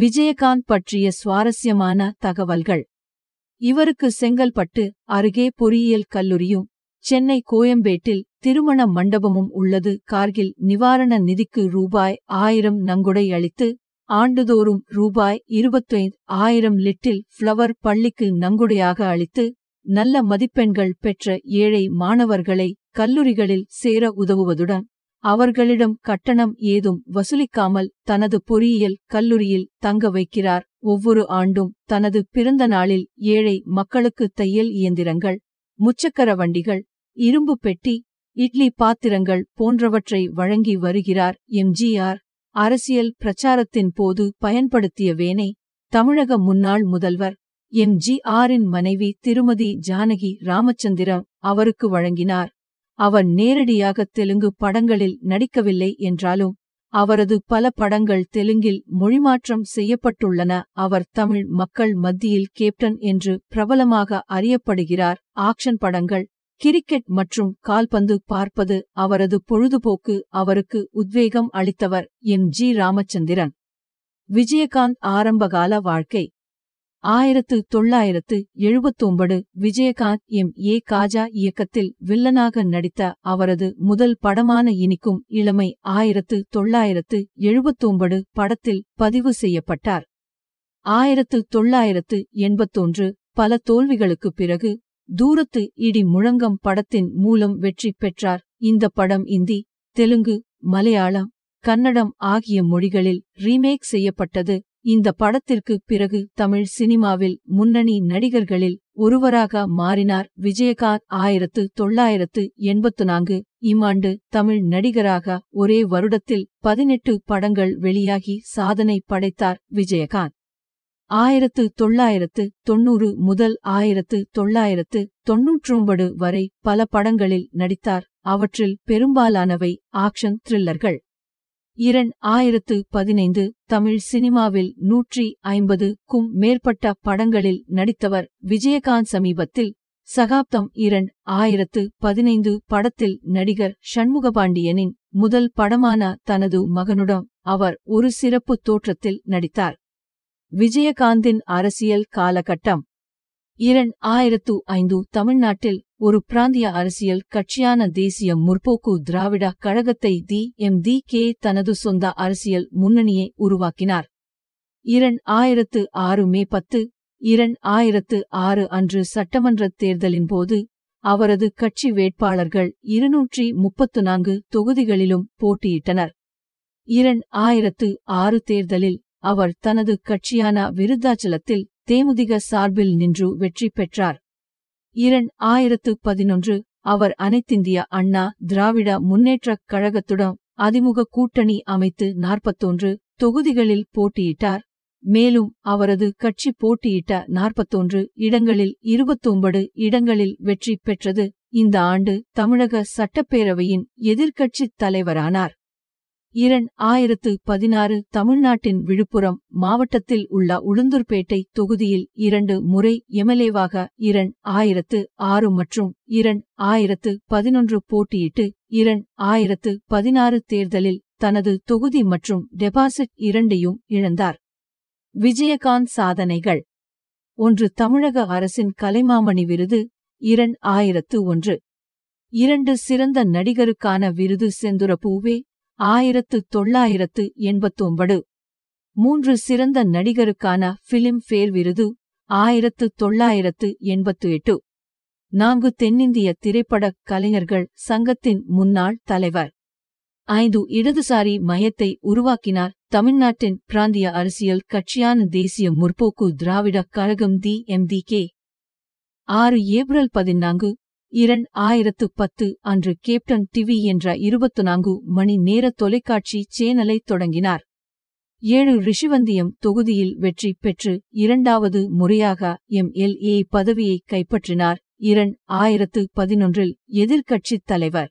விஜயகாந்த் பற்றிய சுவாரஸ்யமான தகவல்கள் இவருக்கு செங்கல்பட்டு அருகே பொறியியல் கல்லூரியும் சென்னை கோயம்பேட்டில் திருமண மண்டபமும் உள்ளது கார்கில் நிவாரண நிதிக்கு ரூபாய் ஆயிரம் நன்கொடை அளித்து ஆண்டுதோறும் ரூபாய் இருபத்தைந்து ஆயிரம் லிட்டில் ஃப்ளவர் பள்ளிக்கு நங்குடையாக அளித்து நல்ல மதிப்பெண்கள் பெற்ற ஏழை மாணவர்களை கல்லூரிகளில் சேர உதவுவதுடன் அவர்களிடம் கட்டணம் ஏதும் வசூலிக்காமல் தனது பொறியியல் கல்லூரியில் தங்க வைக்கிறார் ஒவ்வொரு ஆண்டும் தனது பிறந்த நாளில் ஏழை மக்களுக்கு தையல் இயந்திரங்கள் முச்சக்கர வண்டிகள் இரும்பு பெட்டி இட்லி பாத்திரங்கள் போன்றவற்றை வழங்கி வருகிறார் எம்ஜிஆர் அரசியல் பிரச்சாரத்தின் போது பயன்படுத்திய வேனை தமிழக முன்னாள் முதல்வர் எம்ஜிஆரின் மனைவி திருமதி ஜானகி ராமச்சந்திரம் அவருக்கு வழங்கினார் அவன் நேரடியாக தெலுங்கு படங்களில் நடிக்கவில்லை என்றாலும் அவரது பல படங்கள் தெலுங்கில் மொழிமாற்றம் செய்யப்பட்டுள்ளன அவர் தமிழ் மக்கள் மத்தியில் கேப்டன் என்று பிரபலமாக அறியப்படுகிறார் ஆக்ஷன் படங்கள் கிரிக்கெட் மற்றும் கால்பந்து பார்ப்பது அவரது பொழுதுபோக்கு அவருக்கு உத்வேகம் அளித்தவர் எம் ஜி ராமச்சந்திரன் விஜயகாந்த் ஆரம்பகால வாழ்க்கை ஆயிரத்து தொள்ளாயிரத்து எழுபத்தொன்பது விஜயகாந்த் எம் ஏ காஜா இயக்கத்தில் வில்லனாக நடித்த அவரது முதல் படமான இனிக்கும் இளமை ஆயிரத்து தொள்ளாயிரத்து எழுபத்தொன்பது படத்தில் பதிவு செய்யப்பட்டார் ஆயிரத்து தொள்ளாயிரத்து எண்பத்தொன்று பல தோல்விகளுக்குப் பிறகு தூரத்து இடி முழங்கம் படத்தின் மூலம் வெற்றி பெற்றார் இந்த படம் இந்தி தெலுங்கு மலையாளம் கன்னடம் ஆகிய மொழிகளில் ரீமேக் செய்யப்பட்டது இந்த படத்திற்கு பிறகு தமிழ் சினிமாவில் முன்னணி நடிகர்களில் ஒருவராக மாறினார் விஜயகாந்த் ஆயிரத்து தொள்ளாயிரத்து எண்பத்து நான்கு இம்மாண்டு தமிழ் நடிகராக ஒரே வருடத்தில் பதினெட்டு படங்கள் வெளியாகி சாதனை படைத்தார் விஜயகாந்த் ஆயிரத்து தொள்ளாயிரத்து தொன்னூறு முதல் ஆயிரத்து தொள்ளாயிரத்து தொன்னூற்றொன்பது வரை பல படங்களில் நடித்தார் அவற்றில் பெரும்பாலானவை ஆக்ஷன் த்ரில்லர்கள் இரண் ஆயிரத்து பதினைந்து தமிழ் சினிமாவில் நூற்றி ஐம்பது கும் மேற்பட்ட படங்களில் நடித்தவர் விஜயகாந்த் சமீபத்தில் சகாப்தம் இரண்டு ஆயிரத்து பதினைந்து படத்தில் நடிகர் சண்முகபாண்டியனின் முதல் படமான தனது மகனுடன் அவர் ஒரு சிறப்பு தோற்றத்தில் நடித்தார் விஜயகாந்தின் அரசியல் காலகட்டம் இரண்டு ஆயிரத்து ஐந்து தமிழ்நாட்டில் ஒரு பிராந்திய அரசியல் கட்சியான தேசிய முற்போக்கு திராவிட கழகத்தை தி எம் தி கே தனது சொந்த அரசியல் முன்னணியை உருவாக்கினார் இரண்டு ஆயிரத்து ஆறு மே பத்து இரண்டு ஆயிரத்து ஆறு அன்று சட்டமன்ற தேர்தலின் போது அவரது கட்சி வேட்பாளர்கள் இருநூற்றி முப்பத்து நான்கு தொகுதிகளிலும் போட்டியிட்டனர் இரண்டு ஆயிரத்து ஆறு தேர்தலில் அவர் தனது கட்சியான விருத்தாச்சலத்தில் தேமுதிக சார்பில் நின்று வெற்றி பெற்றார் இரண்டு ஆயிரத்து பதினொன்று அவர் அனைத்திந்திய அண்ணா திராவிட முன்னேற்றக் கழகத்துடன் அதிமுக கூட்டணி அமைத்து நாற்பத்தொன்று தொகுதிகளில் போட்டியிட்டார் மேலும் அவரது கட்சி போட்டியிட்ட நாற்பத்தொன்று இடங்களில் இருபத்தொன்பது இடங்களில் வெற்றி பெற்றது இந்த ஆண்டு தமிழக சட்டப்பேரவையின் எதிர்க்கட்சித் தலைவரானார் இரண் ஆயிரத்து பதினாறு தமிழ்நாட்டின் விழுப்புரம் மாவட்டத்தில் உள்ள உளுந்தூர்பேட்டை தொகுதியில் இரண்டு முறை எம்எல்ஏவாக இரண் ஆயிரத்து ஆறு மற்றும் இரண் ஆயிரத்து பதினொன்று போட்டியிட்டு இரண் ஆயிரத்து பதினாறு தேர்தலில் தனது தொகுதி மற்றும் டெபாசிட் இரண்டையும் இழந்தார் விஜயகாந்த் சாதனைகள் ஒன்று தமிழக அரசின் கலைமாமணி விருது இரண் ஆயிரத்து ஒன்று இரண்டு சிறந்த நடிகருக்கான விருது செந்துர பூவே ஆயிரத்து தொள்ளாயிரத்து எண்பத்தொன்பது மூன்று சிறந்த நடிகருக்கான பிலிம் ஃபேர் விருது ஆயிரத்து தொள்ளாயிரத்து எண்பத்து எட்டு நான்கு தென்னிந்திய திரைப்பட கலைஞர்கள் சங்கத்தின் முன்னாள் தலைவர் ஐந்து இடதுசாரி மையத்தை உருவாக்கினார் தமிழ்நாட்டின் பிராந்திய அரசியல் கட்சியான Desiya Murpokku Dravida Kazhagam D M D K ஆறு ஏப்ரல் பதினான்கு இரண்டு ஆயிரத்து பத்து அன்று கேப்டன் டிவி என்ற இருபத்து நான்கு மணி நேர தொலைக்காட்சி சேனலை தொடங்கினார் ஏழு ரிஷிவந்தியம் தொகுதியில் வெற்றி பெற்று இரண்டாவது முறையாக எம்எல்ஏ பதவியை கைப்பற்றினார் இரண்டு ஆயிரத்து பதினொன்றில் எதிர்க்கட்சித் தலைவர்